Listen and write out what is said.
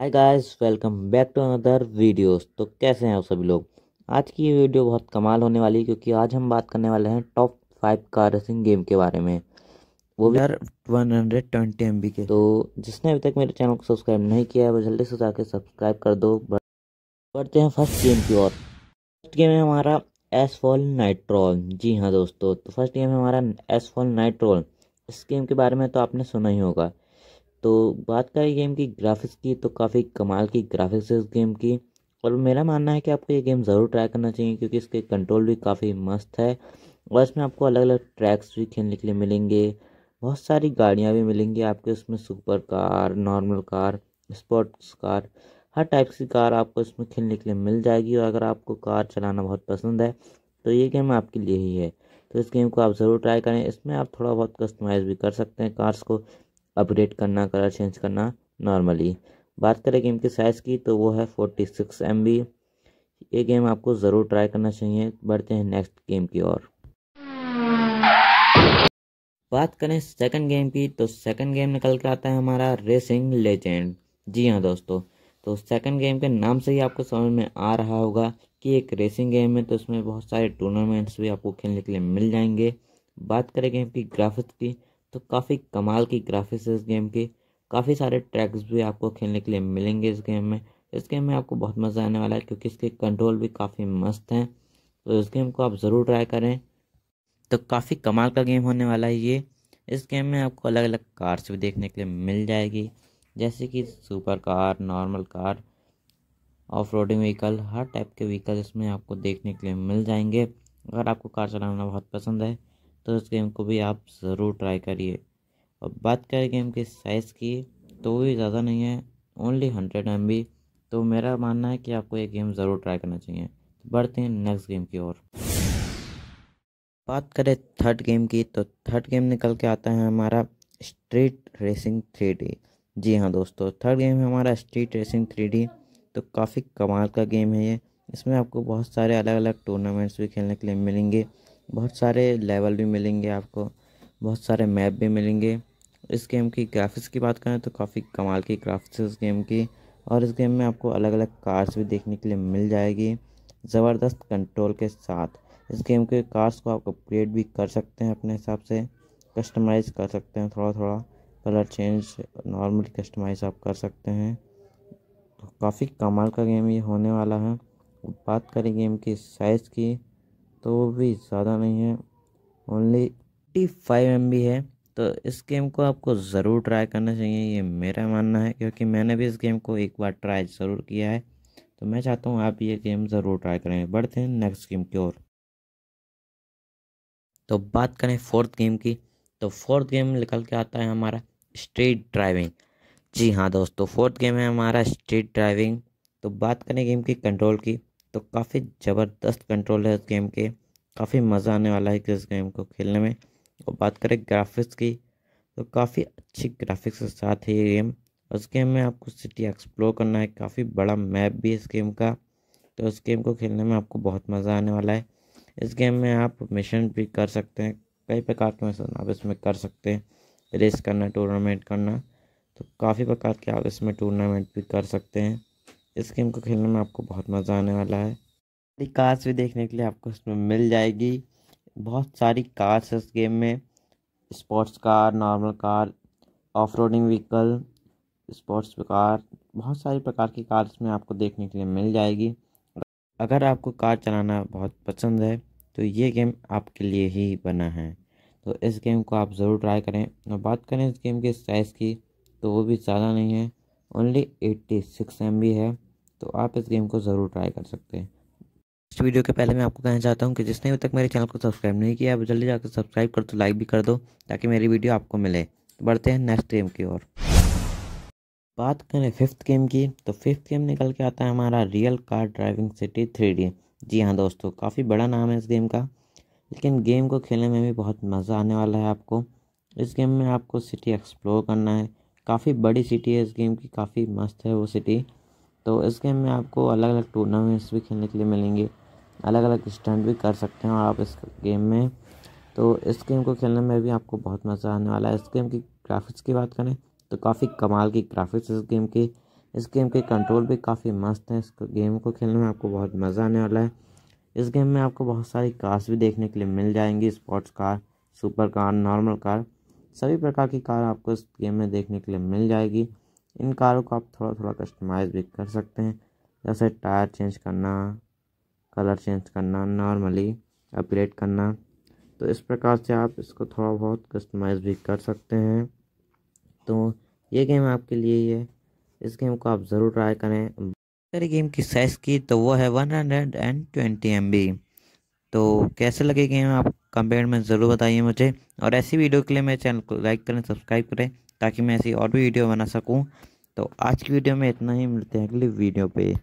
hi guys welcome back to another videos तो कैसे हैं आप सभी लोग आज की ये वीडियो बहुत कमाल होने वाली है क्योंकि आज हम बात करने वाले हैं top five car racing game के बारे में वो भी यार वन हंड्रेड ट्वेंटी एम के तो जिसने अभी तक मेरे चैनल को सब्सक्राइब नहीं किया है वो जल्दी से जाकर सब्सक्राइब कर दो बढ़ते हैं फर्स्ट गेम की ओर फर्स्ट गेम है हमारा एस फॉल नाइट्रोल जी हाँ दोस्तों तो फर्स्ट गेम है हमारा एस फॉल नाइट्रोल इस गेम के बारे में तो आपने सुना ही होगा तो बात करें गेम की ग्राफिक्स की तो काफ़ी कमाल की ग्राफिक्स है इस गेम की और मेरा मानना है कि आपको ये गेम ज़रूर ट्राई करना चाहिए क्योंकि इसके कंट्रोल भी काफ़ी मस्त है और इसमें आपको अलग अलग ट्रैक्स भी खेलने के लिए मिलेंगे बहुत सारी गाड़ियाँ भी मिलेंगी आपको इसमें super car normal car sports car हर टाइप की कार आपको इसमें खेलने के लिए मिल जाएगी और अगर आपको कार चलाना बहुत पसंद है तो ये गेम आपके लिए ही है तो इस गेम को आप ज़रूर ट्राई करें इसमें आप थोड़ा बहुत कस्टमाइज़ भी कर सकते हैं कार्स को अपडेट करना कलर चेंज करना नॉर्मली बात करें गेम की साइज़ की तो वो है फोर्टी सिक्स एम बी ये गेम आपको ज़रूर ट्राई करना चाहिए बढ़ते हैं नेक्स्ट गेम की ओर बात करें सेकंड गेम की तो सेकंड गेम निकल के आता है हमारा रेसिंग लेजेंड जी हाँ दोस्तों तो सेकंड गेम के नाम से ही आपको समझ में आ रहा होगा कि एक रेसिंग गेम है तो इसमें बहुत सारे टूर्नामेंट्स भी आपको खेलने के लिए मिल जाएंगे बात करें गेम की ग्राफिक्स की तो काफ़ी कमाल की ग्राफिक्स है इस गेम की काफ़ी सारे ट्रैक्स भी आपको खेलने के लिए मिलेंगे इस गेम में इस गेम में आपको बहुत मज़ा आने वाला है क्योंकि इसके कंट्रोल भी काफ़ी मस्त हैं तो इस गेम को आप ज़रूर ट्राई करें तो काफ़ी कमाल का गेम होने वाला है ये इस गेम में आपको अलग अलग कार्स भी देखने के लिए मिल जाएगी जैसे कि super car normal car off roading vehicle हर टाइप के व्हीकल इसमें आपको देखने के लिए मिल जाएंगे अगर आपको कार चलाना बहुत पसंद है तो उस गेम को भी आप ज़रूर ट्राई करिए और बात करें गेम के साइज़ की तो भी ज़्यादा नहीं है ओनली हंड्रेड एम तो मेरा मानना है कि आपको ये गेम ज़रूर ट्राई करना चाहिए तो बढ़ते हैं नेक्स्ट गेम की ओर बात करें थर्ड गेम की तो थर्ड गेम निकल के आता है हमारा स्ट्रीट रेसिंग थ्री जी हाँ दोस्तों थर्ड गेम है हमारा स्ट्रीट रेसिंग थ्री तो काफ़ी कमाल का गेम है ये इसमें आपको बहुत सारे अलग अलग टूर्नामेंट्स भी खेलने के लिए मिलेंगे बहुत सारे लेवल भी मिलेंगे आपको बहुत सारे मैप भी मिलेंगे इस गेम की ग्राफिक्स की बात करें तो काफ़ी कमाल की ग्राफिक्स है इस गेम की और इस गेम में आपको अलग अलग कार्स भी देखने के लिए मिल जाएगी ज़बरदस्त कंट्रोल के साथ इस गेम के कार्स को आप अपग्रेड भी कर सकते हैं अपने हिसाब से कस्टमाइज़ कर सकते हैं थोड़ा थोड़ा कलर चेंज नॉर्मली कस्टमाइज़ आप कर सकते हैं तो काफ़ी कमाल का गेम ये होने वाला है बात करें गेम की साइज़ की तो वो भी ज़्यादा नहीं है ओनली एट्टी फाइव एम है तो इस गेम को आपको ज़रूर ट्राई करना चाहिए ये मेरा मानना है क्योंकि मैंने भी इस गेम को एक बार ट्राई ज़रूर किया है तो मैं चाहता हूँ आप ये गेम ज़रूर ट्राई करें बढ़ते हैं नेक्स्ट गेम की ओर तो बात करें फोर्थ गेम की तो फोर्थ गेम निकल के आता है हमारा स्ट्रीट ड्राइविंग जी हाँ दोस्तों फोर्थ गेम है हमारा स्ट्रीट ड्राइविंग तो बात करें गेम की कंट्रोल की तो काफ़ी ज़बरदस्त कंट्रोल है इस गेम के काफ़ी मज़ा आने वाला है इस गेम को खेलने में और बात करें ग्राफिक्स की तो काफ़ी अच्छी ग्राफिक्स के साथ है ये गेम उस गेम में आपको सिटी एक्सप्लोर करना है काफ़ी बड़ा मैप भी इस गेम का तो इस गेम को खेलने में आपको बहुत मज़ा आने वाला है इस गेम में आप मिशन भी कर सकते हैं कई प्रकार के मिशन आप इसमें कर सकते हैं रेस करना टूर्नामेंट करना तो काफ़ी प्रकार के आप इसमें टूर्नामेंट भी कर सकते हैं इस गेम को खेलने में आपको बहुत मज़ा आने वाला है सारी कार्स भी देखने के लिए आपको इसमें मिल जाएगी बहुत सारी कार्स इस गेम में sports car normal car off roading vehicle sports car बहुत सारी प्रकार की कार इसमें आपको देखने के लिए मिल जाएगी अगर आपको कार चलाना बहुत पसंद है तो ये गेम आपके लिए ही बना है तो इस गेम को आप ज़रूर ट्राई करें और बात करें इस गेम के साइज़ की तो वो भी ज़्यादा नहीं है ओनली एट्टी सिक्स एम है तो आप इस गेम को ज़रूर ट्राई कर सकते हैं इस वीडियो के पहले मैं आपको कहना चाहता हूँ कि जिसने अभी तक मेरे चैनल को सब्सक्राइब नहीं किया आप जल्दी जाकर सब्सक्राइब कर दो तो लाइक भी कर दो ताकि मेरी वीडियो आपको मिले तो बढ़ते हैं नेक्स्ट गेम की ओर बात करें फिफ्थ गेम की तो फिफ्थ गेम निकल के आता है हमारा real car driving city three D हाँ दोस्तों काफ़ी बड़ा नाम है इस गेम का लेकिन गेम को खेलने में भी बहुत मज़ा आने वाला है आपको इस गेम में आपको सिटी एक्सप्लोर करना है काफ़ी बड़ी सिटी है इस गेम की काफ़ी मस्त है वो सिटी तो इस गेम में आपको अलग अलग टूर्नामेंट्स भी खेलने के लिए मिलेंगे अलग अलग स्टैंड भी कर सकते हैं आप इस गेम में तो इस गेम को खेलने में भी आपको बहुत मज़ा आने वाला है इस गेम की ग्राफिक्स की बात करें तो काफ़ी कमाल की ग्राफिक्स इस गेम की इस गेम के कंट्रोल भी काफ़ी मस्त हैं इस गेम को खेलने में आपको बहुत मज़ा आने वाला है इस गेम में आपको बहुत सारी कार्स भी देखने के लिए मिल जाएंगी sports car super car normal car सभी प्रकार की कार आपको इस गेम में देखने के लिए मिल जाएगी इन कारों को आप थोड़ा थोड़ा कस्टमाइज़ भी कर सकते हैं जैसे टायर चेंज करना कलर चेंज करना नॉर्मली अपग्रेड करना तो इस प्रकार से आप इसको थोड़ा बहुत कस्टमाइज़ भी कर सकते हैं तो ये गेम आपके लिए ही है इस गेम को आप ज़रूर ट्राई करें मेरे गेम की साइज़ की तो वो है one hundred and twenty MB बी तो कैसे लगे गेम आप कमेंट में ज़रूर बताइए मुझे और ऐसी वीडियो के लिए मेरे चैनल को लाइक करें सब्सक्राइब करें ताकि मैं ऐसी और भी वीडियो बना सकूँ तो आज की वीडियो में इतना ही मिलते हैं अगली वीडियो पे